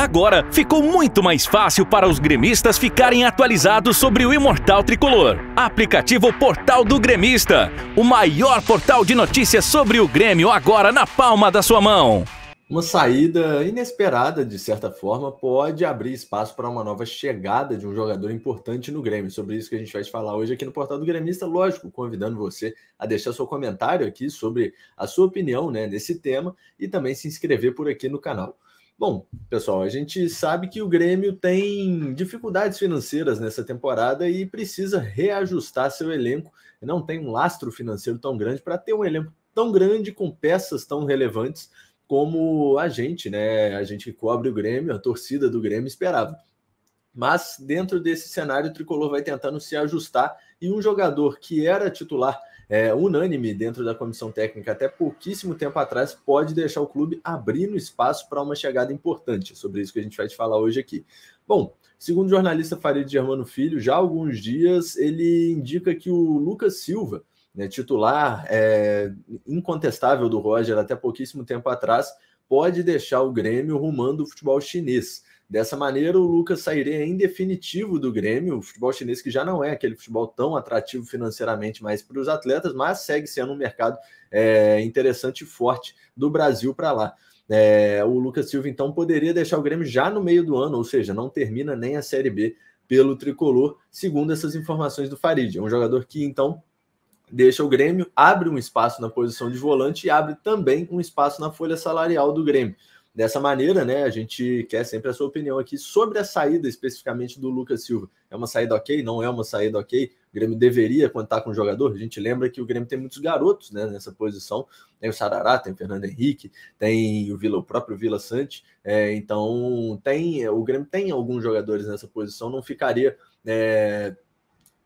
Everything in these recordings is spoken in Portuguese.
Agora ficou muito mais fácil para os gremistas ficarem atualizados sobre o imortal tricolor. Aplicativo Portal do Gremista, o maior portal de notícias sobre o Grêmio agora na palma da sua mão. Uma saída inesperada, de certa forma, pode abrir espaço para uma nova chegada de um jogador importante no Grêmio. Sobre isso que a gente vai falar hoje aqui no Portal do Gremista, lógico, convidando você a deixar seu comentário aqui sobre a sua opinião né, nesse tema e também se inscrever por aqui no canal. Bom, pessoal, a gente sabe que o Grêmio tem dificuldades financeiras nessa temporada e precisa reajustar seu elenco. Não tem um lastro financeiro tão grande para ter um elenco tão grande com peças tão relevantes como a gente, né? A gente que cobre o Grêmio, a torcida do Grêmio esperava. Mas dentro desse cenário, o tricolor vai tentando se ajustar e um jogador que era titular é, unânime dentro da comissão técnica até pouquíssimo tempo atrás pode deixar o clube abrindo espaço para uma chegada importante. É sobre isso que a gente vai te falar hoje aqui. Bom, segundo o jornalista Farid Germano Filho, já há alguns dias ele indica que o Lucas Silva, né, titular é, incontestável do Roger até pouquíssimo tempo atrás, pode deixar o Grêmio rumando o futebol chinês. Dessa maneira, o Lucas sairia em definitivo do Grêmio, o futebol chinês que já não é aquele futebol tão atrativo financeiramente mais para os atletas, mas segue sendo um mercado é, interessante e forte do Brasil para lá. É, o Lucas Silva, então, poderia deixar o Grêmio já no meio do ano, ou seja, não termina nem a Série B pelo tricolor, segundo essas informações do Farid. É um jogador que, então, deixa o Grêmio, abre um espaço na posição de volante e abre também um espaço na folha salarial do Grêmio. Dessa maneira, né, a gente quer sempre a sua opinião aqui sobre a saída especificamente do Lucas Silva. É uma saída ok? Não é uma saída ok? O Grêmio deveria contar tá com o jogador? A gente lembra que o Grêmio tem muitos garotos né, nessa posição. Tem o Sarará, tem o Fernando Henrique, tem o, Vila, o próprio Vila Sante. É, então, tem o Grêmio tem alguns jogadores nessa posição. Não ficaria... É,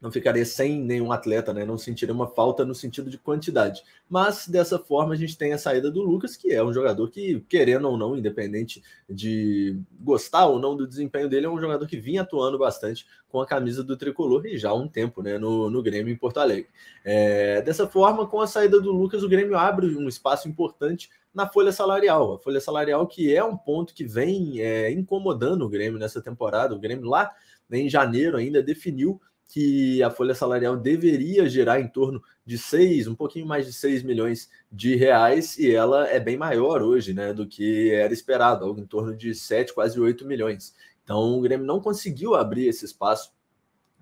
não ficaria sem nenhum atleta, né? Não sentiria uma falta no sentido de quantidade. Mas dessa forma a gente tem a saída do Lucas, que é um jogador que, querendo ou não, independente de gostar ou não do desempenho dele, é um jogador que vinha atuando bastante com a camisa do tricolor e já há um tempo, né? No, no Grêmio em Porto Alegre. É, dessa forma, com a saída do Lucas, o Grêmio abre um espaço importante na folha salarial. A folha salarial que é um ponto que vem é, incomodando o Grêmio nessa temporada. O Grêmio lá em janeiro ainda definiu que a folha salarial deveria gerar em torno de 6, um pouquinho mais de 6 milhões de reais, e ela é bem maior hoje né, do que era esperado, algo em torno de 7, quase 8 milhões. Então o Grêmio não conseguiu abrir esse espaço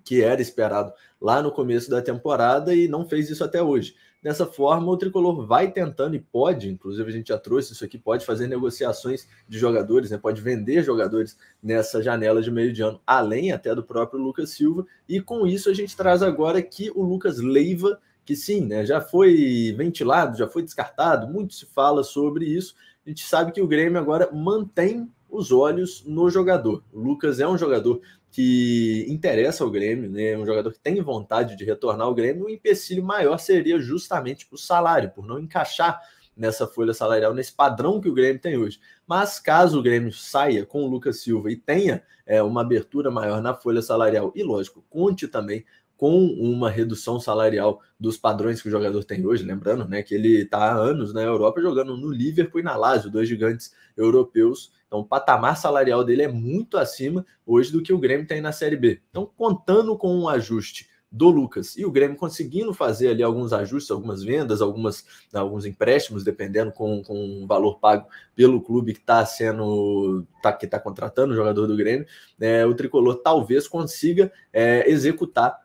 que era esperado lá no começo da temporada e não fez isso até hoje. Dessa forma, o tricolor vai tentando e pode, inclusive a gente já trouxe isso aqui, pode fazer negociações de jogadores, né? pode vender jogadores nessa janela de meio de ano, além até do próprio Lucas Silva. E com isso a gente traz agora que o Lucas Leiva, que sim, né, já foi ventilado, já foi descartado, muito se fala sobre isso. A gente sabe que o Grêmio agora mantém os olhos no jogador. O Lucas é um jogador que interessa ao Grêmio, né? É um jogador que tem vontade de retornar ao Grêmio, o um empecilho maior seria justamente o salário, por não encaixar nessa folha salarial, nesse padrão que o Grêmio tem hoje. Mas caso o Grêmio saia com o Lucas Silva e tenha é, uma abertura maior na folha salarial, e lógico, conte também com uma redução salarial dos padrões que o jogador tem hoje, lembrando né, que ele está há anos na Europa jogando no Liverpool e na Lazio, dois gigantes europeus. Então, o patamar salarial dele é muito acima hoje do que o Grêmio tem na Série B. Então, contando com um ajuste do Lucas e o Grêmio conseguindo fazer ali alguns ajustes, algumas vendas, algumas, alguns empréstimos, dependendo com, com o valor pago pelo clube que está sendo tá, que está contratando o jogador do Grêmio, é, o tricolor talvez consiga é, executar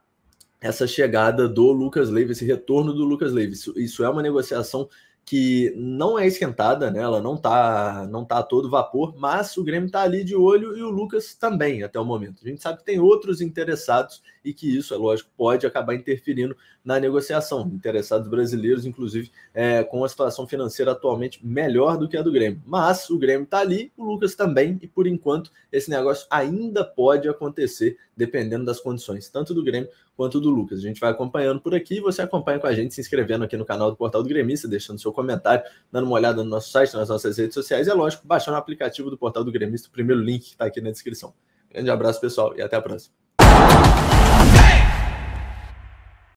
essa chegada do Lucas Leiva, esse retorno do Lucas Leiva. Isso, isso, é uma negociação que não é esquentada, né? ela não está não tá a todo vapor, mas o Grêmio está ali de olho e o Lucas também, até o momento. A gente sabe que tem outros interessados e que isso, é lógico, pode acabar interferindo na negociação. Interessados brasileiros, inclusive, é, com a situação financeira atualmente melhor do que a do Grêmio. Mas o Grêmio está ali, o Lucas também, e por enquanto esse negócio ainda pode acontecer dependendo das condições, tanto do Grêmio quanto do Lucas. A gente vai acompanhando por aqui e você acompanha com a gente se inscrevendo aqui no canal do Portal do Gremista, deixando seu comentário, dando uma olhada no nosso site, nas nossas redes sociais e, é lógico, baixando o aplicativo do Portal do Gremista, o primeiro link que está aqui na descrição. Grande abraço, pessoal, e até a próxima.